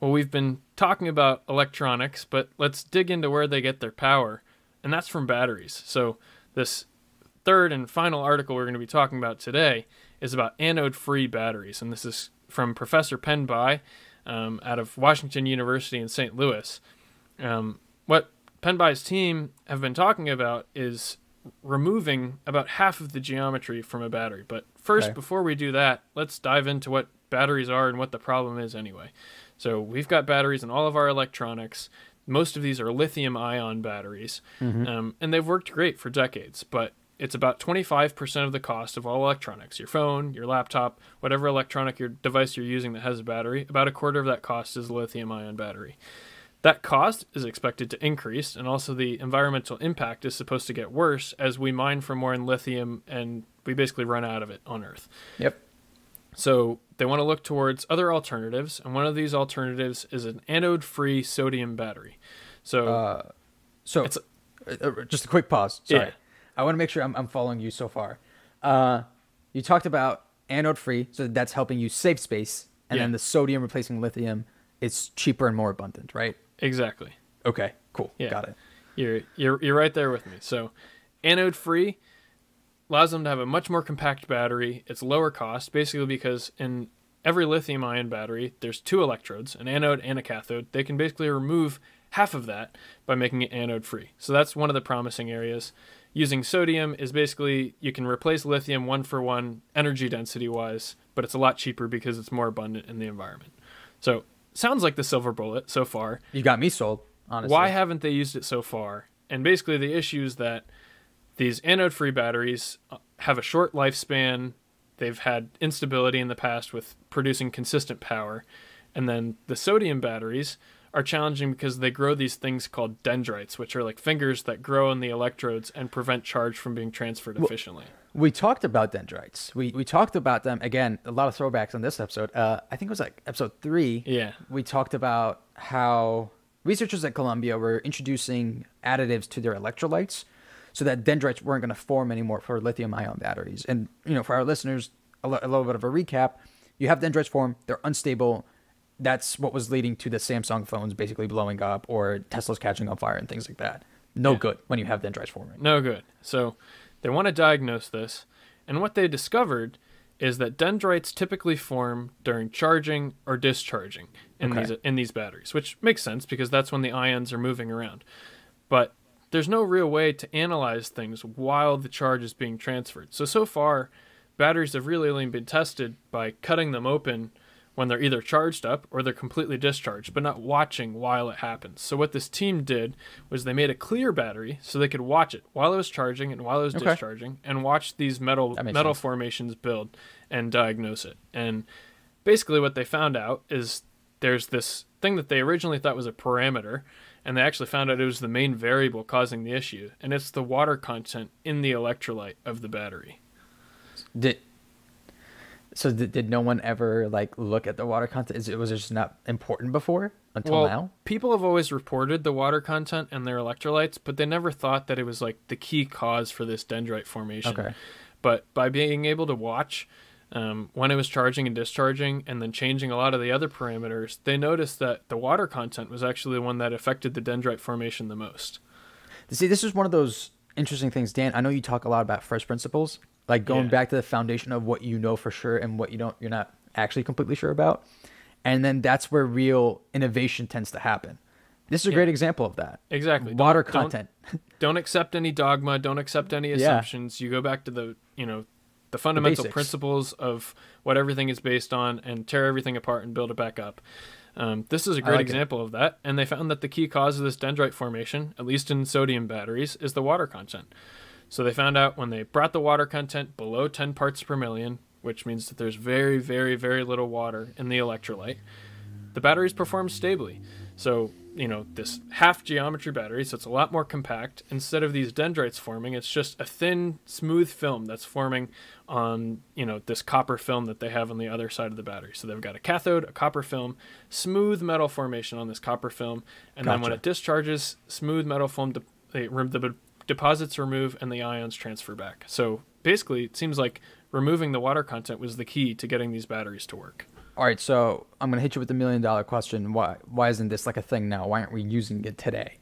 Well, we've been talking about electronics, but let's dig into where they get their power, and that's from batteries. So, this third and final article we're going to be talking about today is about anode free batteries, and this is from Professor Penby um, out of Washington University in St. Louis. Um, what Penby's team have been talking about is removing about half of the geometry from a battery. But first, okay. before we do that, let's dive into what batteries are and what the problem is anyway. So we've got batteries in all of our electronics. Most of these are lithium ion batteries, mm-hmm. um, and they've worked great for decades, but it's about 25% of the cost of all electronics your phone, your laptop, whatever electronic your device you're using that has a battery. About a quarter of that cost is a lithium ion battery. That cost is expected to increase, and also the environmental impact is supposed to get worse as we mine for more in lithium and we basically run out of it on Earth. Yep. So they want to look towards other alternatives, and one of these alternatives is an anode-free sodium battery. So, uh, so it's, uh, uh, just a quick pause. Sorry, yeah. I want to make sure I'm, I'm following you so far. Uh, you talked about anode-free, so that's helping you save space, and yeah. then the sodium replacing lithium is cheaper and more abundant, right? Exactly. Okay. Cool. Yeah. Got it. You're you're you're right there with me. So, anode-free allows them to have a much more compact battery. It's lower cost, basically because in every lithium ion battery, there's two electrodes, an anode and a cathode. They can basically remove half of that by making it anode free. So that's one of the promising areas. Using sodium is basically you can replace lithium one for one energy density wise, but it's a lot cheaper because it's more abundant in the environment. So sounds like the silver bullet so far. You got me sold, honestly. Why haven't they used it so far? And basically the issue is that these anode free batteries uh, have a short lifespan. They've had instability in the past with producing consistent power. And then the sodium batteries are challenging because they grow these things called dendrites, which are like fingers that grow in the electrodes and prevent charge from being transferred efficiently. We talked about dendrites. We we talked about them again. A lot of throwbacks on this episode. Uh, I think it was like episode three. Yeah. We talked about how researchers at Columbia were introducing additives to their electrolytes so that dendrites weren't going to form anymore for lithium ion batteries. And, you know, for our listeners, a, l- a little bit of a recap you have dendrites form, they're unstable. That's what was leading to the Samsung phones basically blowing up or Tesla's catching on fire and things like that. No yeah. good when you have dendrites forming. No good. So they want to diagnose this. And what they discovered is that dendrites typically form during charging or discharging in okay. these in these batteries, which makes sense because that's when the ions are moving around. But there's no real way to analyze things while the charge is being transferred. So, so far, batteries have really only been tested by cutting them open when they're either charged up or they're completely discharged, but not watching while it happens. So, what this team did was they made a clear battery so they could watch it while it was charging and while it was okay. discharging and watch these metal, metal formations build and diagnose it. And basically, what they found out is there's this thing that they originally thought was a parameter and they actually found out it was the main variable causing the issue, and it's the water content in the electrolyte of the battery. Did so? Did, did no one ever like look at the water content? Is it was it just not important before until well, now? People have always reported the water content and their electrolytes, but they never thought that it was like the key cause for this dendrite formation. Okay. But by being able to watch um, when it was charging and discharging, and then changing a lot of the other parameters, they noticed that the water content was actually the one that affected the dendrite formation the most. See, this is one of those interesting things, Dan. I know you talk a lot about first principles, like going yeah. back to the foundation of what you know for sure and what you don't, you're not actually completely sure about. And then that's where real innovation tends to happen. This is a yeah. great example of that. Exactly. Water don't, content. Don't, don't, accept any dogma. Don't accept any assumptions. Yeah. You go back to the, you know, the fundamental the principles of what everything is based on and tear everything apart and build it back up. Um, this is a great like example it. of that, and they found that the key cause of this dendrite formation, at least in sodium batteries, is the water content. So they found out when they brought the water content below 10 parts per million, which means that there's very, very, very little water in the electrolyte, the batteries perform stably. So you know this half geometry battery so it's a lot more compact instead of these dendrites forming it's just a thin smooth film that's forming on you know this copper film that they have on the other side of the battery so they've got a cathode a copper film smooth metal formation on this copper film and gotcha. then when it discharges smooth metal film de- they, the deposits remove and the ions transfer back so basically it seems like removing the water content was the key to getting these batteries to work all right, so I'm gonna hit you with the million dollar question. Why why isn't this like a thing now? Why aren't we using it today?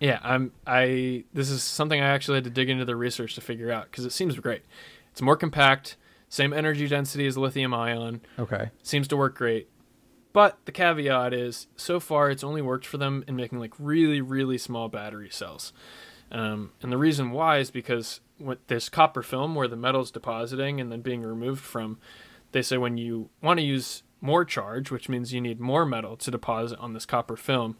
Yeah, I'm. I this is something I actually had to dig into the research to figure out because it seems great. It's more compact, same energy density as lithium ion. Okay, seems to work great. But the caveat is, so far it's only worked for them in making like really really small battery cells. Um, and the reason why is because with this copper film where the metal's depositing and then being removed from, they say when you want to use more charge, which means you need more metal to deposit on this copper film,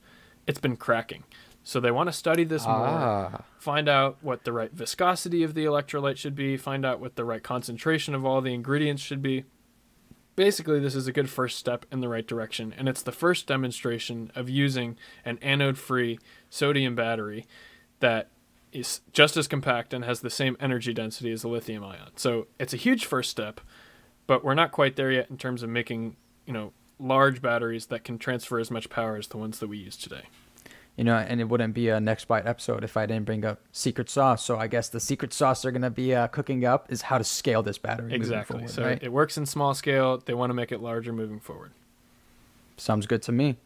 it's been cracking. So they want to study this ah. more, find out what the right viscosity of the electrolyte should be, find out what the right concentration of all the ingredients should be. Basically, this is a good first step in the right direction, and it's the first demonstration of using an anode free sodium battery that is just as compact and has the same energy density as a lithium ion. So it's a huge first step, but we're not quite there yet in terms of making you know large batteries that can transfer as much power as the ones that we use today. You know, and it wouldn't be a next bite episode if I didn't bring up secret sauce. So I guess the secret sauce they're going to be uh, cooking up is how to scale this battery. Exactly. Forward, so right? it works in small scale. They want to make it larger moving forward. Sounds good to me.